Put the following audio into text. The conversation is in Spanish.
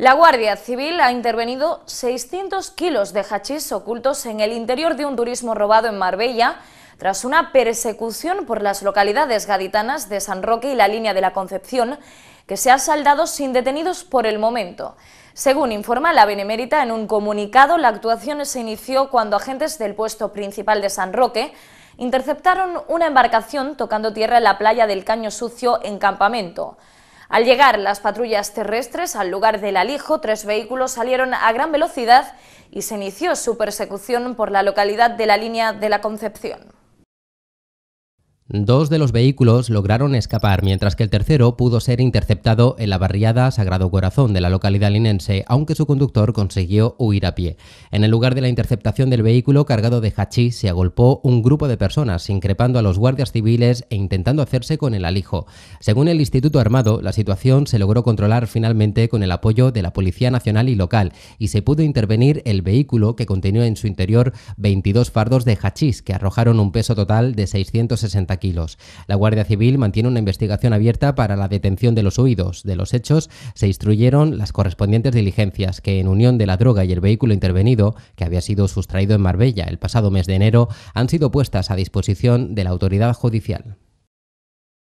La Guardia Civil ha intervenido 600 kilos de hachís ocultos en el interior de un turismo robado en Marbella tras una persecución por las localidades gaditanas de San Roque y la línea de la Concepción que se ha saldado sin detenidos por el momento. Según informa la Benemérita en un comunicado, la actuación se inició cuando agentes del puesto principal de San Roque interceptaron una embarcación tocando tierra en la playa del Caño Sucio en campamento. Al llegar las patrullas terrestres al lugar del alijo, tres vehículos salieron a gran velocidad y se inició su persecución por la localidad de la línea de la Concepción. Dos de los vehículos lograron escapar, mientras que el tercero pudo ser interceptado en la barriada Sagrado Corazón de la localidad linense, aunque su conductor consiguió huir a pie. En el lugar de la interceptación del vehículo cargado de hachís se agolpó un grupo de personas, increpando a los guardias civiles e intentando hacerse con el alijo. Según el Instituto Armado, la situación se logró controlar finalmente con el apoyo de la Policía Nacional y local, y se pudo intervenir el vehículo que contenía en su interior 22 fardos de hachís, que arrojaron un peso total de 660 la Guardia Civil mantiene una investigación abierta para la detención de los huidos. De los hechos se instruyeron las correspondientes diligencias que en unión de la droga y el vehículo intervenido, que había sido sustraído en Marbella el pasado mes de enero, han sido puestas a disposición de la autoridad judicial.